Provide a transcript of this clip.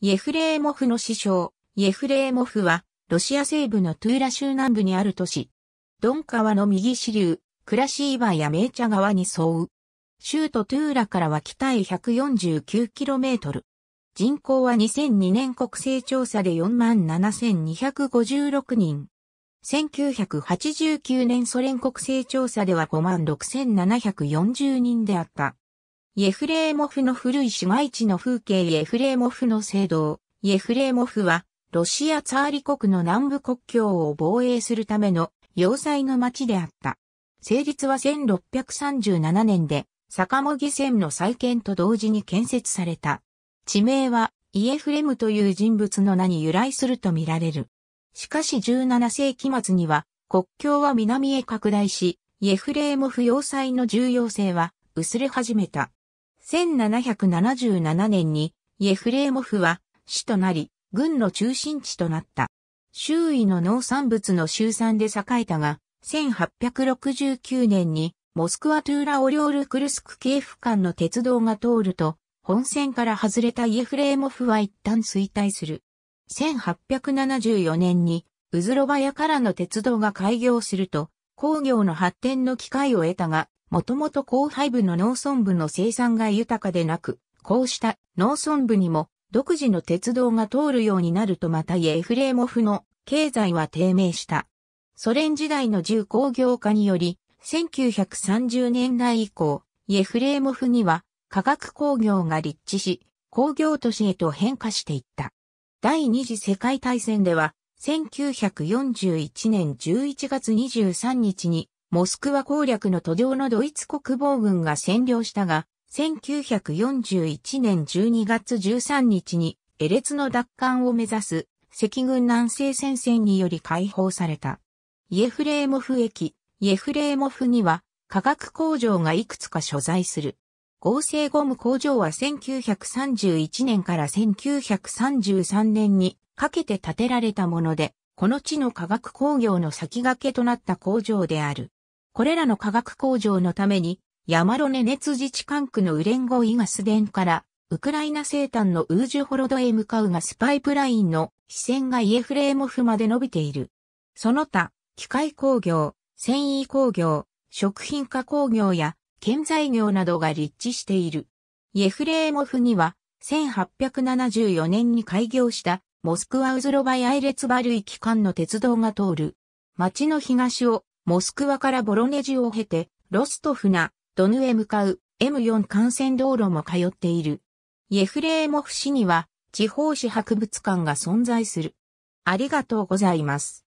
イェフレーモフの師匠、イェフレーモフは、ロシア西部のトゥーラ州南部にある都市。ドン川の右支流、クラシーバーやメーチャ川に沿う。州都トゥーラからは北へ 149km。人口は2002年国勢調査で47,256人。1989年ソ連国勢調査では56,740人であった。イエフレーモフの古い市街地の風景イエフレーモフの聖堂。イエフレーモフは、ロシアツァーリ国の南部国境を防衛するための要塞の町であった。成立は1637年で、坂もぎ線の再建と同時に建設された。地名は、イエフレムという人物の名に由来するとみられる。しかし17世紀末には、国境は南へ拡大し、イエフレーモフ要塞の重要性は薄れ始めた。1777年にイェフレーモフは市となり、軍の中心地となった。周囲の農産物の集産で栄えたが、1869年にモスクワトゥーラオリョールクルスク系府間の鉄道が通ると、本線から外れたイエフレーモフは一旦衰退する。1874年に、ウズロバヤからの鉄道が開業すると、工業の発展の機会を得たが、もともと後廃部の農村部の生産が豊かでなく、こうした農村部にも独自の鉄道が通るようになるとまたイエフレーモフの経済は低迷した。ソ連時代の重工業化により、1930年代以降、イエフレーモフには化学工業が立地し、工業都市へと変化していった。第二次世界大戦では、1941年11月23日にモスクワ攻略の途上のドイツ国防軍が占領したが、1941年12月13日に、エレツの奪還を目指す、赤軍南西戦線により解放された。イエフレーモフ駅、イエフレーモフには、化学工場がいくつか所在する。合成ゴム工場は1931年から1933年にかけて建てられたもので、この地の化学工業の先駆けとなった工場である。これらの化学工場のために、山ロネ熱自治管区のウレンゴイガス電から、ウクライナ生誕のウージュホロドへ向かうガスパイプラインの支線がイエフレーモフまで伸びている。その他、機械工業、繊維工業、食品加工業や建材業などが立地している。イエフレーモフには、1874年に開業したモスクワウズロバイアイレツバルイ機関の鉄道が通る。町の東をモスクワからボロネジを経て、ロストフナ、ドヌへ向かう M4 幹線道路も通っている。イェフレーモフ市には地方市博物館が存在する。ありがとうございます。